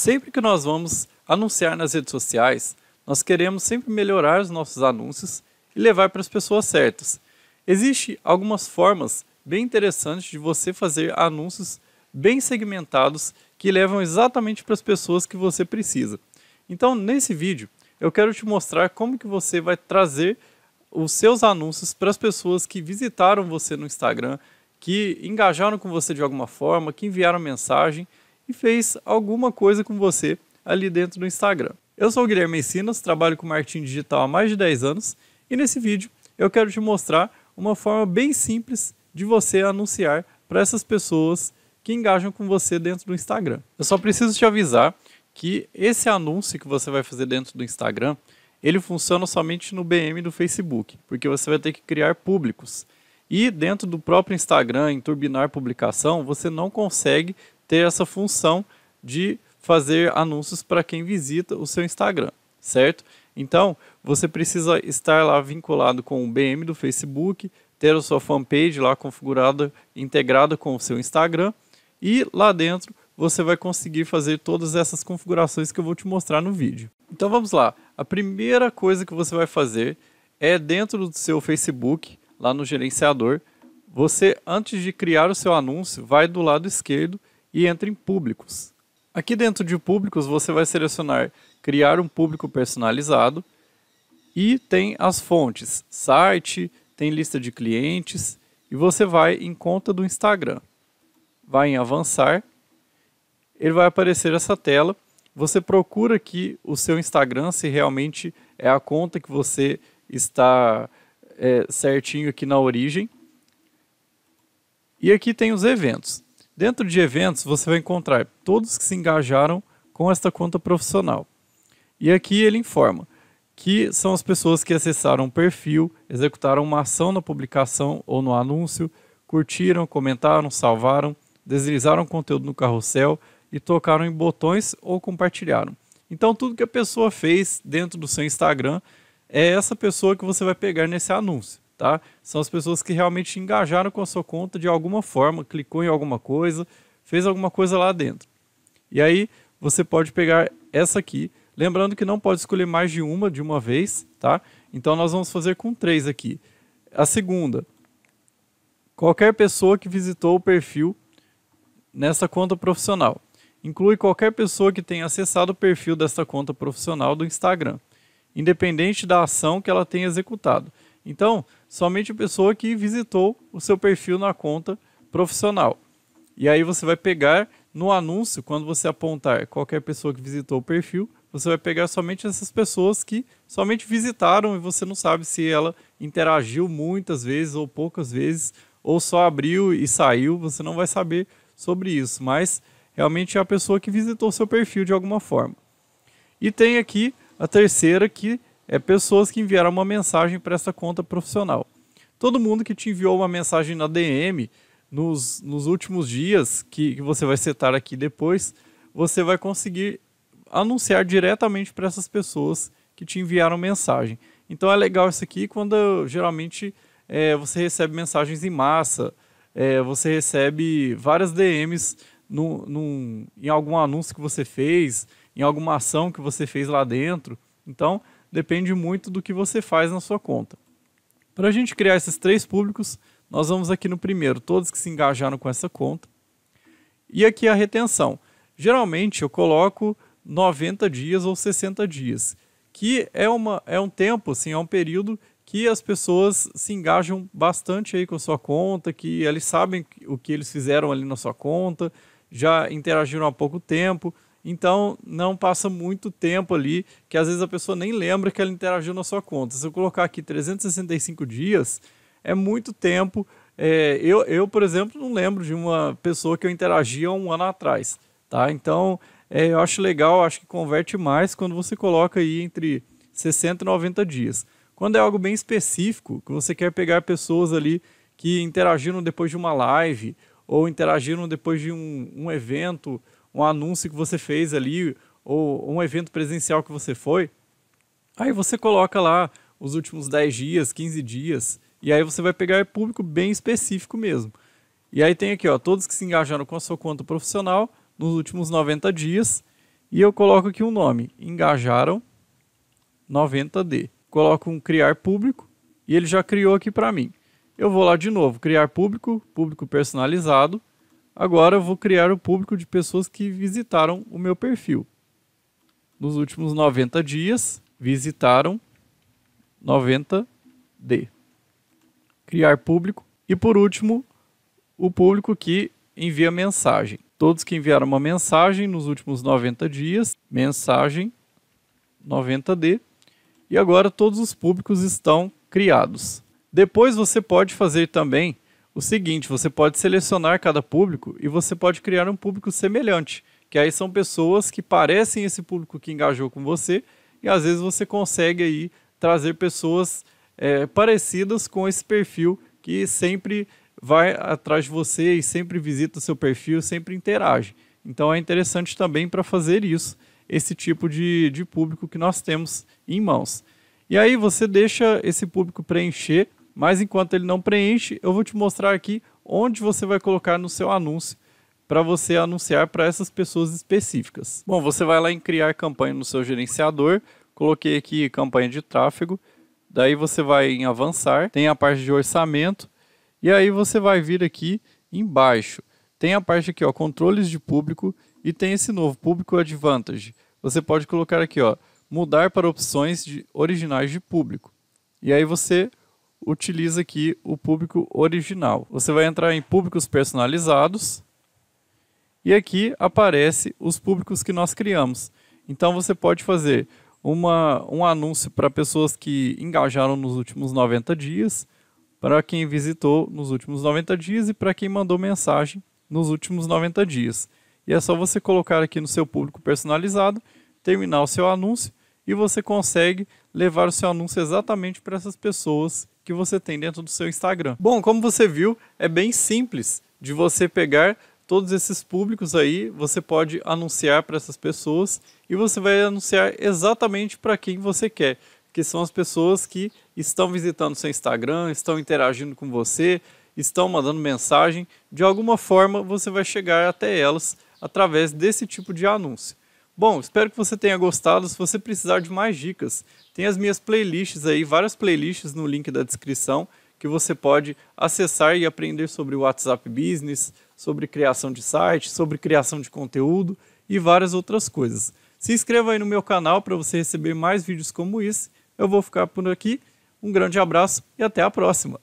Sempre que nós vamos anunciar nas redes sociais, nós queremos sempre melhorar os nossos anúncios e levar para as pessoas certas. Existem algumas formas bem interessantes de você fazer anúncios bem segmentados que levam exatamente para as pessoas que você precisa. Então, nesse vídeo, eu quero te mostrar como que você vai trazer os seus anúncios para as pessoas que visitaram você no Instagram, que engajaram com você de alguma forma, que enviaram mensagem e fez alguma coisa com você ali dentro do Instagram. Eu sou o Guilherme Sinas, trabalho com marketing digital há mais de 10 anos e nesse vídeo eu quero te mostrar uma forma bem simples de você anunciar para essas pessoas que engajam com você dentro do Instagram. Eu só preciso te avisar que esse anúncio que você vai fazer dentro do Instagram, ele funciona somente no BM do Facebook, porque você vai ter que criar públicos. E dentro do próprio Instagram, em turbinar publicação, você não consegue ter essa função de fazer anúncios para quem visita o seu Instagram, certo? Então, você precisa estar lá vinculado com o BM do Facebook, ter a sua fanpage lá configurada, integrada com o seu Instagram, e lá dentro você vai conseguir fazer todas essas configurações que eu vou te mostrar no vídeo. Então vamos lá. A primeira coisa que você vai fazer é dentro do seu Facebook, lá no gerenciador, você antes de criar o seu anúncio, vai do lado esquerdo e entre em públicos. Aqui dentro de públicos você vai selecionar criar um público personalizado e tem as fontes, site, tem lista de clientes e você vai em conta do Instagram. Vai em avançar, ele vai aparecer essa tela. Você procura aqui o seu Instagram se realmente é a conta que você está é, certinho aqui na origem. E aqui tem os eventos. Dentro de eventos, você vai encontrar todos que se engajaram com esta conta profissional. E aqui ele informa que são as pessoas que acessaram o perfil, executaram uma ação na publicação ou no anúncio, curtiram, comentaram, salvaram, deslizaram conteúdo no carrossel e tocaram em botões ou compartilharam. Então, tudo que a pessoa fez dentro do seu Instagram é essa pessoa que você vai pegar nesse anúncio tá? São as pessoas que realmente engajaram com a sua conta de alguma forma, clicou em alguma coisa, fez alguma coisa lá dentro. E aí você pode pegar essa aqui, lembrando que não pode escolher mais de uma de uma vez, tá? Então nós vamos fazer com três aqui. A segunda, qualquer pessoa que visitou o perfil nessa conta profissional. Inclui qualquer pessoa que tenha acessado o perfil dessa conta profissional do Instagram, independente da ação que ela tenha executado. Então, somente a pessoa que visitou o seu perfil na conta profissional. E aí você vai pegar no anúncio, quando você apontar qualquer pessoa que visitou o perfil, você vai pegar somente essas pessoas que somente visitaram e você não sabe se ela interagiu muitas vezes ou poucas vezes, ou só abriu e saiu, você não vai saber sobre isso, mas realmente é a pessoa que visitou o seu perfil de alguma forma. E tem aqui a terceira que é pessoas que enviaram uma mensagem para essa conta profissional. Todo mundo que te enviou uma mensagem na DM nos, nos últimos dias, que, que você vai setar aqui depois, você vai conseguir anunciar diretamente para essas pessoas que te enviaram mensagem. Então é legal isso aqui quando geralmente é, você recebe mensagens em massa, é, você recebe várias DMs no, em algum anúncio que você fez, em alguma ação que você fez lá dentro. Então, depende muito do que você faz na sua conta. Para a gente criar esses três públicos, nós vamos aqui no primeiro, todos que se engajaram com essa conta. E aqui a retenção. Geralmente eu coloco 90 dias ou 60 dias, que é, uma, é um tempo, assim, é um período que as pessoas se engajam bastante aí com a sua conta, que eles sabem o que eles fizeram ali na sua conta, já interagiram há pouco tempo, então, não passa muito tempo ali, que às vezes a pessoa nem lembra que ela interagiu na sua conta. Se eu colocar aqui 365 dias, é muito tempo. É, eu, eu, por exemplo, não lembro de uma pessoa que eu interagia um ano atrás, tá? Então, é, eu acho legal, acho que converte mais quando você coloca aí entre 60 e 90 dias. Quando é algo bem específico, que você quer pegar pessoas ali que interagiram depois de uma live ou interagiram depois de um, um evento um anúncio que você fez ali, ou um evento presencial que você foi, aí você coloca lá os últimos 10 dias, 15 dias, e aí você vai pegar público bem específico mesmo. E aí tem aqui, ó, todos que se engajaram com a sua conta profissional nos últimos 90 dias, e eu coloco aqui um nome, engajaram 90D. Coloco um criar público e ele já criou aqui para mim. Eu vou lá de novo, criar público, público personalizado, Agora eu vou criar o público de pessoas que visitaram o meu perfil. Nos últimos 90 dias, visitaram 90D. Criar público. E por último, o público que envia mensagem. Todos que enviaram uma mensagem nos últimos 90 dias, mensagem 90D. E agora todos os públicos estão criados. Depois você pode fazer também o seguinte: você pode selecionar cada público e você pode criar um público semelhante, que aí são pessoas que parecem esse público que engajou com você, e às vezes você consegue aí trazer pessoas é, parecidas com esse perfil que sempre vai atrás de você e sempre visita o seu perfil, sempre interage. Então é interessante também para fazer isso, esse tipo de, de público que nós temos em mãos. E aí você deixa esse público preencher mas enquanto ele não preenche, eu vou te mostrar aqui onde você vai colocar no seu anúncio para você anunciar para essas pessoas específicas. Bom, você vai lá em criar campanha no seu gerenciador, coloquei aqui campanha de tráfego, daí você vai em avançar, tem a parte de orçamento e aí você vai vir aqui embaixo. Tem a parte aqui, ó, controles de público e tem esse novo público advantage. Você pode colocar aqui, ó, mudar para opções de originais de público. E aí você utiliza aqui o público original. Você vai entrar em públicos personalizados e aqui aparece os públicos que nós criamos. Então você pode fazer uma, um anúncio para pessoas que engajaram nos últimos 90 dias, para quem visitou nos últimos 90 dias e para quem mandou mensagem nos últimos 90 dias. E é só você colocar aqui no seu público personalizado, terminar o seu anúncio e você consegue levar o seu anúncio exatamente para essas pessoas que você tem dentro do seu Instagram. Bom, como você viu, é bem simples de você pegar todos esses públicos aí, você pode anunciar para essas pessoas e você vai anunciar exatamente para quem você quer, que são as pessoas que estão visitando seu Instagram, estão interagindo com você, estão mandando mensagem, de alguma forma você vai chegar até elas através desse tipo de anúncio. Bom, espero que você tenha gostado. Se você precisar de mais dicas, tem as minhas playlists aí, várias playlists no link da descrição que você pode acessar e aprender sobre o WhatsApp Business, sobre criação de site, sobre criação de conteúdo e várias outras coisas. Se inscreva aí no meu canal para você receber mais vídeos como esse. Eu vou ficar por aqui. Um grande abraço e até a próxima!